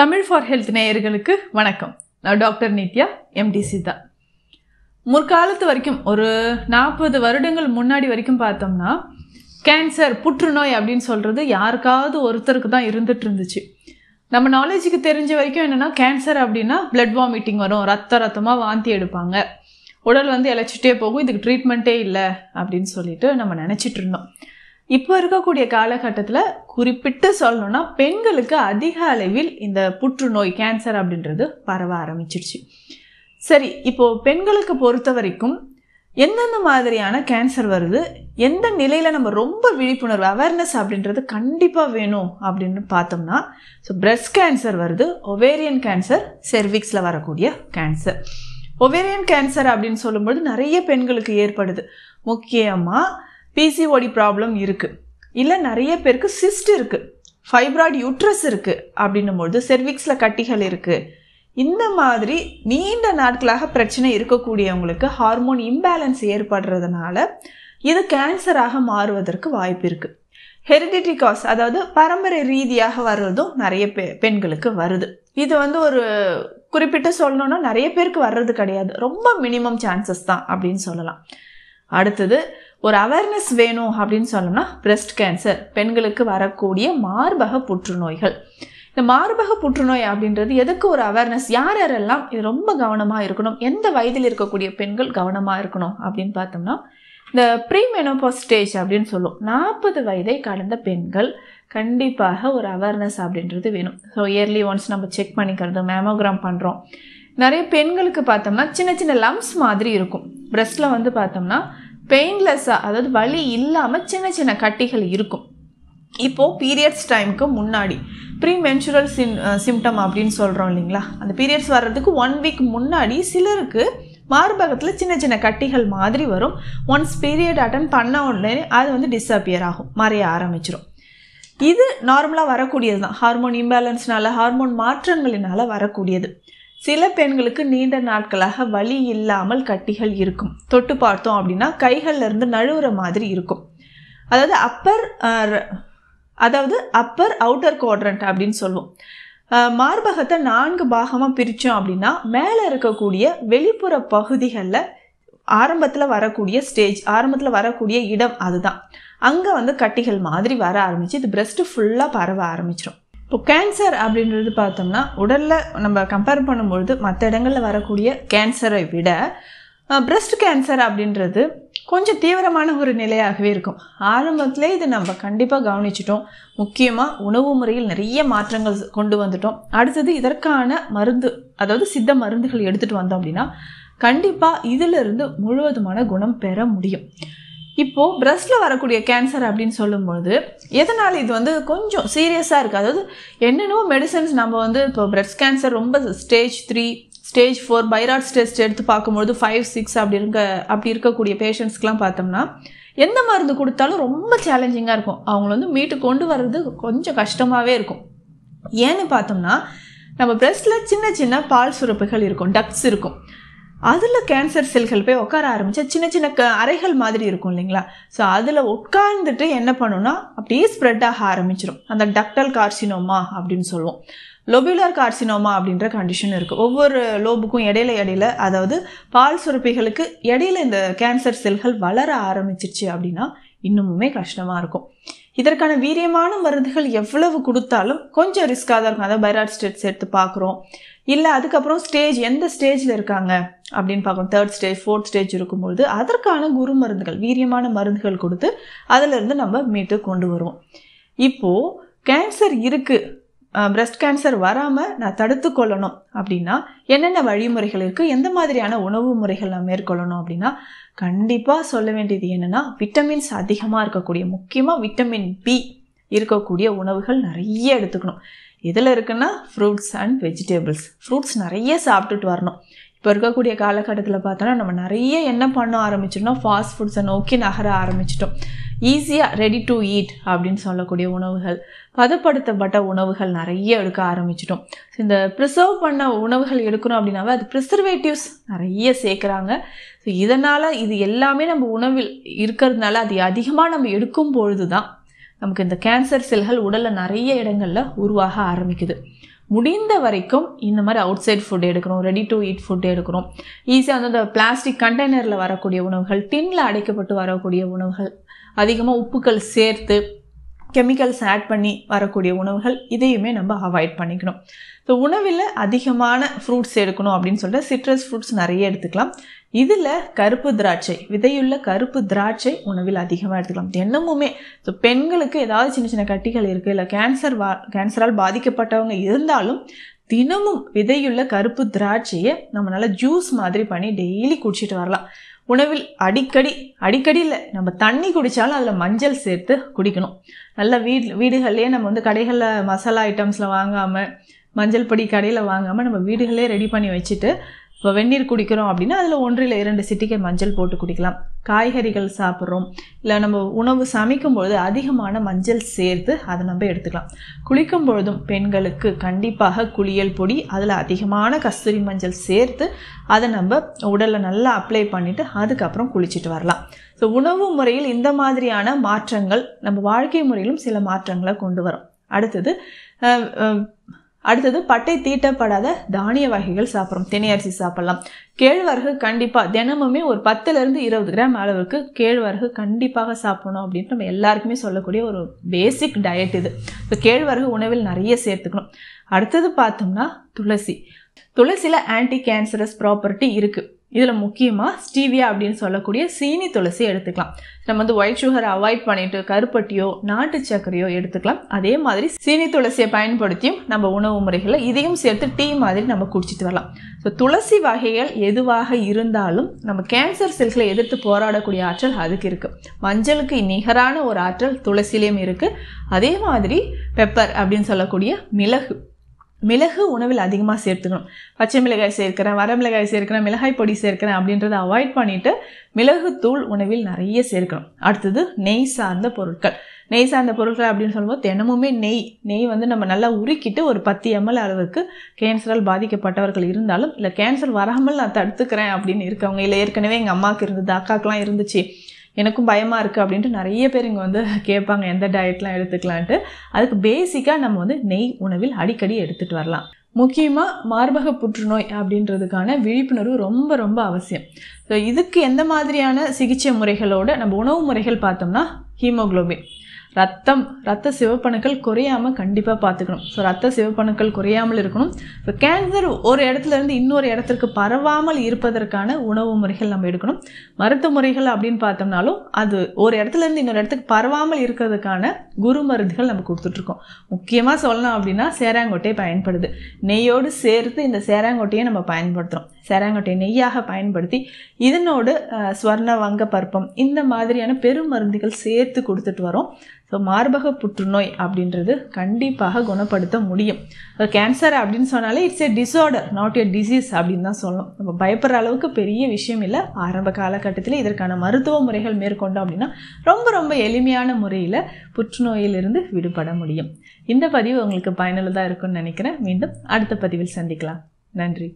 Tamil for health நேயர்களுக்கு வணக்கம் நான் டாக்டர் நித்யா எம்டி சீதா முற்காலத்து வரைக்கும் ஒரு நாற்பது வருடங்கள் முன்னாடி வரைக்கும் பார்த்தோம்னா கேன்சர் புற்றுநோய் அப்படின்னு சொல்கிறது யாருக்காவது ஒருத்தருக்கு தான் இருந்துட்டு இருந்துச்சு நம்ம நாலேஜுக்கு தெரிஞ்ச வரைக்கும் என்னென்னா கேன்சர் அப்படின்னா பிளட் வாமிட்டிங் வரும் ரத்த ரத்தமாக வாந்தி எடுப்பாங்க உடல் வந்து இழைச்சிட்டே போகும் இதுக்கு ட்ரீட்மெண்ட்டே இல்லை அப்படின்னு சொல்லிட்டு நம்ம நினச்சிட்டு இருந்தோம் இப்போ இருக்கக்கூடிய காலகட்டத்தில் குறிப்பிட்டு சொல்லணும்னா பெண்களுக்கு அதிக அளவில் இந்த புற்றுநோய் கேன்சர் அப்படின்றது பரவ ஆரம்பிச்சிருச்சு சரி இப்போது பெண்களுக்கு பொறுத்த வரைக்கும் எந்தெந்த மாதிரியான கேன்சர் வருது எந்த நிலையில் நம்ம ரொம்ப விழிப்புணர்வு அவேர்னஸ் அப்படின்றது கண்டிப்பாக வேணும் அப்படின்னு பார்த்தோம்னா ஸோ பிரஸ்ட் கேன்சர் வருது ஒவேரியன் கேன்சர் செர்விக்ஸில் வரக்கூடிய கேன்சர் ஒவேரியன் கேன்சர் அப்படின்னு சொல்லும்போது நிறைய பெண்களுக்கு ஏற்படுது முக்கியமாக பிசிஓடி ப்ராப்ளம் இருக்குது இல்லை நிறைய பேருக்கு சிஸ்ட் இருக்குது ஃபைப்ராய்டு யூட்ரஸ் இருக்குது அப்படின்னும் பொழுது செர்விக்ஸில் கட்டிகள் இருக்குது இந்த மாதிரி நீண்ட நாட்களாக பிரச்சனை இருக்கக்கூடியவங்களுக்கு ஹார்மோன் இம்பேலன்ஸ் ஏற்படுறதுனால இது கேன்சராக மாறுவதற்கு வாய்ப்பு இருக்குது ஹெரிடிட்டி காஸ் அதாவது பரம்பரை ரீதியாக வர்றதும் நிறைய பே பெண்களுக்கு வருது இது வந்து ஒரு குறிப்பிட்டு சொல்லணும்னா நிறைய பேருக்கு வர்றது கிடையாது ரொம்ப மினிமம் சான்சஸ் தான் அப்படின்னு சொல்லலாம் அடுத்தது ஒரு அவேர்னஸ் வேணும் அப்படின்னு சொன்னோம்னா பிரஸ்ட் கேன்சர் பெண்களுக்கு வரக்கூடிய மார்பக புற்றுநோய்கள் இந்த மார்பக புற்றுநோய் அப்படின்றது எதுக்கு ஒரு அவேர்னஸ் யார் யாரெல்லாம் இது ரொம்ப கவனமாக இருக்கணும் எந்த வயதில் இருக்கக்கூடிய பெண்கள் கவனமாக இருக்கணும் அப்படின்னு பார்த்தோம்னா இந்த ப்ரீமெனோபாஸ் ஸ்டேஜ் அப்படின்னு சொல்லுவோம் நாற்பது வயதை கடந்த பெண்கள் கண்டிப்பாக ஒரு அவேர்னஸ் அப்படின்றது வேணும் ஸோ இயர்லி ஒன்ஸ் நம்ம செக் பண்ணிக்கிறது மேமோகிராம் பண்ணுறோம் நிறைய பெண்களுக்கு பார்த்தோம்னா சின்ன சின்ன லம்ஸ் மாதிரி இருக்கும் பிரெஸ்ட்டில் வந்து பார்த்தோம்னா பெயின்லெஸ்ஸாக அதாவது வலி இல்லாமல் சின்ன சின்ன கட்டிகள் இருக்கும் இப்போது பீரியட்ஸ் டைமுக்கு முன்னாடி ப்ரீ மென்சுரல் சிம் சிம்டம் அப்படின்னு சொல்கிறோம் இல்லைங்களா அந்த பீரியட்ஸ் வர்றதுக்கு ஒன் வீக் முன்னாடி சிலருக்கு மார்பகத்தில் சின்ன சின்ன கட்டிகள் மாதிரி வரும் ஒன்ஸ் பீரியட் அட்டன் பண்ண உடனே அது வந்து டிஸ்அப்பியர் ஆகும் மறைய ஆரம்பிச்சிடும் இது நார்மலாக வரக்கூடியது தான் ஹார்மோன் இம்பேலன்ஸ்னால ஹார்மோன் மாற்றங்களினால் வரக்கூடியது சில பெண்களுக்கு நீண்ட நாட்களாக வலி இல்லாமல் கட்டிகள் இருக்கும் தொட்டு பார்த்தோம் அப்படின்னா கைகளில் இருந்து நழுவுற மாதிரி இருக்கும் அதாவது அப்பர் அதாவது அப்பர் அவுட்டர் குவாட்ரண்ட் அப்படின்னு சொல்லுவோம் மார்பகத்தை நான்கு பாகமாக பிரித்தோம் அப்படின்னா மேலே இருக்கக்கூடிய வெளிப்புற பகுதிகளில் ஆரம்பத்தில் வரக்கூடிய ஸ்டேஜ் ஆரம்பத்தில் வரக்கூடிய இடம் அதுதான் அங்கே வந்து கட்டிகள் மாதிரி வர ஆரம்பிச்சு இது பிரெஸ்ட் ஃபுல்லாக பரவ ஆரம்பிச்சிடும் இப்போ கேன்சர் அப்படின்றது பார்த்தோம்னா உடலில் நம்ம கம்பேர் பண்ணும்பொழுது மற்ற இடங்களில் வரக்கூடிய கேன்சரை விட பிரஸ்ட் கேன்சர் அப்படின்றது கொஞ்சம் தீவிரமான ஒரு நிலையாகவே இருக்கும் ஆரம்பத்தில் இது நம்ம கண்டிப்பாக கவனிச்சிட்டோம் முக்கியமாக உணவு முறையில் நிறைய மாற்றங்கள் கொண்டு வந்துட்டோம் அடுத்தது இதற்கான மருந்து அதாவது சித்த மருந்துகள் எடுத்துகிட்டு வந்தோம் அப்படின்னா கண்டிப்பாக இதிலிருந்து முழுவதுமான குணம் பெற முடியும் இப்போது பிரஸ்ட்ல வரக்கூடிய கேன்சர் அப்படின்னு சொல்லும்போது எதனால் இது வந்து கொஞ்சம் சீரியஸாக இருக்குது அதாவது என்னென்னவோ மெடிசன்ஸ் நம்ம வந்து இப்போ பிரஸ்ட் கேன்சர் ரொம்ப ஸ்டேஜ் த்ரீ ஸ்டேஜ் ஃபோர் பைராட்ஸ் டெஸ்ட் எடுத்து பார்க்கும்பொழுது ஃபைவ் சிக்ஸ் அப்படி இருக்க அப்படி இருக்கக்கூடிய பேஷண்ட்ஸ்க்கெலாம் பார்த்தோம்னா எந்த மருந்து கொடுத்தாலும் ரொம்ப சேலஞ்சிங்காக இருக்கும் அவங்கள வந்து மீட்டு கொண்டு வர்றது கொஞ்சம் கஷ்டமாகவே இருக்கும் ஏன்னு பார்த்தோம்னா நம்ம பிரஸ்டில் சின்ன சின்ன பால் சுரப்புகள் இருக்கும் டக்ஸ் இருக்கும் அதில் கேன்சர் செல்கள் போய் உட்கார ஆரம்பித்தா சின்ன சின்ன க அறைகள் மாதிரி இருக்கும் இல்லைங்களா ஸோ அதில் உட்கார்ந்துட்டு என்ன பண்ணுன்னா அப்படியே ஸ்ப்ரெட் ஆக ஆரம்பிச்சிடும் அந்த டக்டல் கார்சினோமா அப்படின்னு சொல்லுவோம் லொபியுலர் கார்சினோமா அப்படின்ற கண்டிஷன் இருக்குது ஒவ்வொரு லோபுக்கும் இடையில இடையில அதாவது பால் சுரப்பிகளுக்கு இடையில இந்த கேன்சர் செல்கள் வளர ஆரம்பிச்சிருச்சு அப்படின்னா இன்னமுமே கஷ்டமாக இருக்கும் இதற்கான வீரியமான மருந்துகள் எவ்வளவு கொடுத்தாலும் கொஞ்சம் ரிஸ்க்காக தான் இருக்கும் அதாவது பைராட் ஸ்டேட் எடுத்து பார்க்குறோம் இல்லை அதுக்கப்புறம் ஸ்டேஜ் எந்த ஸ்டேஜில் இருக்காங்க அப்படின்னு பார்க்கணும் தேர்ட் ஸ்டேஜ் ஃபோர்த் ஸ்டேஜ் இருக்கும்பொழுது அதற்கான குரு மருந்துகள் வீரியமான மருந்துகள் கொடுத்து அதிலிருந்து நம்ம மீட்டு கொண்டு வருவோம் இப்போது கேன்சர் இருக்குது பிரஸ்ட் கேன்சர் வராமல் நான் தடுத்து கொள்ளணும் அப்படின்னா என்னென்ன வழிமுறைகள் இருக்குது எந்த மாதிரியான உணவு முறைகள் நான் மேற்கொள்ளணும் அப்படின்னா கண்டிப்பாக சொல்ல வேண்டியது என்னென்னா விட்டமின்ஸ் அதிகமாக இருக்கக்கூடிய முக்கியமாக விட்டமின் பி இருக்கக்கூடிய உணவுகள் நிறைய எடுத்துக்கணும் எதில் இருக்குன்னா ஃப்ரூட்ஸ் அண்ட் வெஜிடபிள்ஸ் ஃப்ரூட்ஸ் நிறைய சாப்பிட்டுட்டு வரணும் இப்போ இருக்கக்கூடிய காலகட்டத்தில் பார்த்தோன்னா நம்ம நிறைய என்ன பண்ண ஆரம்பிச்சிட்டோம் ஃபாஸ்ட் ஃபுட்ஸை நோக்கி நகர ஆரம்பிச்சிட்டோம் ஈஸியாக ரெடி டு ஈட் அப்படின்னு சொல்லக்கூடிய உணவுகள் பதப்படுத்தப்பட்ட உணவுகள் நிறைய எடுக்க ஆரம்பிச்சிட்டோம் இந்த ப்ரிசர்வ் பண்ண உணவுகள் எடுக்கணும் அப்படின்னாவே அது ப்ரிசர்வேட்டிவ்ஸ் நிறைய சேர்க்குறாங்க ஸோ இதனால் இது எல்லாமே நம்ம உணவில் இருக்கிறதுனால அது அதிகமாக நம்ம எடுக்கும் பொழுது தான் நமக்கு இந்த கேன்சர் செல்கள் உடலில் நிறைய இடங்களில் உருவாக ஆரம்பிக்குது முடிந்த வரைக்கும் இந்த மாதிரி அவுட் சைட் ஃபுட் எடுக்கணும் ரெடி டு ஈட் ஃபுட் எடுக்கணும் ஈஸியாக வந்து அந்த பிளாஸ்டிக் கண்டெய்னரில் வரக்கூடிய உணவுகள் டின்னில் அடைக்கப்பட்டு வரக்கூடிய உணவுகள் அதிகமாக உப்புக்கள் சேர்த்து கெமிக்கல்ஸ் ஆட் பண்ணி வரக்கூடிய உணவுகள் இதையுமே நம்ம அவாய்ட் பண்ணிக்கணும் ஸோ உணவில் அதிகமான ஃப்ரூட்ஸ் எடுக்கணும் அப்படின்னு சொல்லிட்டு சிட்ரஸ் ஃப்ரூட்ஸ் நிறைய எடுத்துக்கலாம் இதில் கருப்பு திராட்சை விதையுள்ள கருப்பு திராட்சை உணவில் அதிகமாக எடுத்துக்கலாம் தினமுமே ஸோ பெண்களுக்கு ஏதாவது சின்ன சின்ன கட்டிகள் இருக்குது இல்லை கேன்சர் வா கேன்சரால் பாதிக்கப்பட்டவங்க இருந்தாலும் தினமும் விதையுள்ள கருப்பு திராட்சையை நம்மளால் ஜூஸ் மாதிரி பண்ணி டெய்லி குடிச்சிட்டு வரலாம் உணவில் அடிக்கடி அடிக்கடி இல்லை நம்ம தண்ணி குடித்தாலும் அதில் மஞ்சள் சேர்த்து குடிக்கணும் நல்ல வீடு வீடுகள்லேயே நம்ம வந்து கடைகளில் மசாலா ஐட்டம்ஸில் வாங்காமல் மஞ்சள் பொடி கடையில் வாங்காமல் நம்ம வீடுகளே ரெடி பண்ணி வச்சுட்டு இப்போ வெந்நீர் குடிக்கிறோம் அப்படின்னா அதில் ஒன்றில் இரண்டு சிட்டிகை மஞ்சள் போட்டு குடிக்கலாம் காய்கறிகள் சாப்பிட்றோம் இல்லை நம்ம உணவு சமைக்கும் பொழுது அதிகமான மஞ்சள் சேர்த்து அதை நம்ம எடுத்துக்கலாம் குளிக்கும் பொழுதும் பெண்களுக்கு கண்டிப்பாக குளியல் பொடி அதில் அதிகமான கஸ்தூரி மஞ்சள் சேர்த்து அதை நம்ம உடலில் நல்லா அப்ளை பண்ணிவிட்டு அதுக்கப்புறம் குளிச்சுட்டு வரலாம் ஸோ உணவு முறையில் இந்த மாதிரியான மாற்றங்கள் நம்ம வாழ்க்கை முறையிலும் சில மாற்றங்களை கொண்டு வரும் அடுத்தது அடுத்தது பட்டை தீட்டப்படாத தானிய வகைகள் சாப்பிட்றோம் தினை அரிசி சாப்பிட்லாம் கேழ்வரகு கண்டிப்பாக தினமுமே ஒரு பத்துலேருந்து இருபது கிராம் அளவுக்கு கேழ்வரகு கண்டிப்பாக சாப்பிடணும் அப்படின்ட்டு நம்ம எல்லாருக்குமே சொல்லக்கூடிய ஒரு பேசிக் டயட் இது இப்போ கேழ்வரகு உணவில் நிறைய சேர்த்துக்கணும் அடுத்தது பார்த்தோம்னா துளசி துளசியில் ஆன்டி கேன்சரஸ் ப்ராப்பர்ட்டி இருக்குது இதில் முக்கியமாக ஸ்டீவியா அப்படின்னு சொல்லக்கூடிய சீனி துளசி எடுத்துக்கலாம் நம்ம வந்து ஒயிட் சுகர் அவாய்ட் பண்ணிட்டு கருப்பட்டியோ நாட்டு சர்க்கரையோ எடுத்துக்கலாம் அதே மாதிரி சீனி துளசியை பயன்படுத்தியும் நம்ம உணவு முறைகளில் இதையும் சேர்த்து டீ மாதிரி நம்ம குடிச்சிட்டு வரலாம் ஸோ துளசி வகைகள் எதுவாக இருந்தாலும் நம்ம கேன்சர் செல்களை எதிர்த்து போராடக்கூடிய ஆற்றல் அதுக்கு இருக்குது மஞ்சளுக்கு நிகரான ஒரு ஆற்றல் துளசிலையும் இருக்குது அதே மாதிரி பெப்பர் அப்படின்னு சொல்லக்கூடிய மிளகு மிளகு உணவில் அதிகமாக சேர்த்துக்கணும் பச்சை மிளகாய் சேர்க்கிறேன் வரமிளகாய் சேர்க்கிறேன் மிளகாய் பொடி சேர்க்கிறேன் அப்படின்றத அவாய்ட் பண்ணிவிட்டு மிளகுத்தூள் உணவில் நிறைய சேர்க்கணும் அடுத்தது நெய் சார்ந்த பொருட்கள் நெய் சார்ந்த பொருட்கள் அப்படின்னு சொல்லும்போது தினமுமே நெய் நெய் வந்து நம்ம நல்லா உருக்கிட்டு ஒரு பத்து எம்எல் அளவுக்கு கேன்சரால் பாதிக்கப்பட்டவர்கள் இருந்தாலும் இல்லை கேன்சர் வராமல் நான் தடுத்துக்கிறேன் அப்படின்னு இருக்கவங்க இல்லை ஏற்கனவே எங்கள் அம்மாவுக்கு இருந்தது அக்காக்கெலாம் இருந்துச்சு எனக்கும் பயமாக இருக்குது அப்படின்ட்டு நிறைய பேர் இங்கே வந்து கேட்பாங்க எந்த டயட்லாம் எடுத்துக்கலான்ட்டு அதுக்கு பேசிக்காக நம்ம வந்து நெய் உணவில் அடிக்கடி எடுத்துகிட்டு வரலாம் முக்கியமாக மார்பக புற்றுநோய் அப்படின்றதுக்கான விழிப்புணர்வு ரொம்ப ரொம்ப அவசியம் ஸோ இதுக்கு எந்த மாதிரியான சிகிச்சை முறைகளோட நம்ம உணவு முறைகள் பார்த்தோம்னா ஹீமோக்ளோபின் ரத்தம் ரத்த சிவப்பணுக்கள் குறையாமல் கண்டிப்பாக பார்த்துக்கணும் ஸோ ரத்த சிவப்பணுக்கள் குறையாமல் இருக்கணும் இப்போ கேன்சர் ஒரு இடத்துலேருந்து இன்னொரு இடத்திற்கு பரவாமல் இருப்பதற்கான உணவு முறைகள் நம்ம எடுக்கணும் மருத்துவ முறைகள் அப்படின்னு பார்த்தோம்னாலும் அது ஒரு இடத்துலேருந்து இன்னொரு இடத்துக்கு பரவாமல் இருக்கிறதுக்கான குரு மருந்துகள் நம்ம கொடுத்துட்ருக்கோம் முக்கியமாக சொல்லணும் அப்படின்னா சேராங்கொட்டை பயன்படுது நெய்யோடு சேர்த்து இந்த சேராங்கொட்டையை நம்ம பயன்படுத்துகிறோம் சேராங்கொட்டையை நெய்யாக பயன்படுத்தி இதனோடு ஸ்வர்ண வங்க பருப்பம் இந்த மாதிரியான பெருமருந்துகள் சேர்த்து கொடுத்துட்டு வரோம் ஸோ மார்பக புற்றுநோய் அப்படின்றது கண்டிப்பாக குணப்படுத்த முடியும் கேன்சர் அப்படின்னு சொன்னாலே it's a disorder not a disease அப்படின்னு தான் சொல்லணும் நம்ம பயப்படுற அளவுக்கு பெரிய விஷயம் இல்லை ஆரம்ப காலகட்டத்தில் இதற்கான மருத்துவ முறைகள் மேற்கொண்டோம் அப்படின்னா ரொம்ப ரொம்ப எளிமையான முறையில் புற்றுநோயிலிருந்து விடுபட முடியும் இந்த பதிவு உங்களுக்கு பயனுள்ளதாக இருக்கும்னு நினைக்கிறேன் மீண்டும் அடுத்த பதிவில் சந்திக்கலாம் நன்றி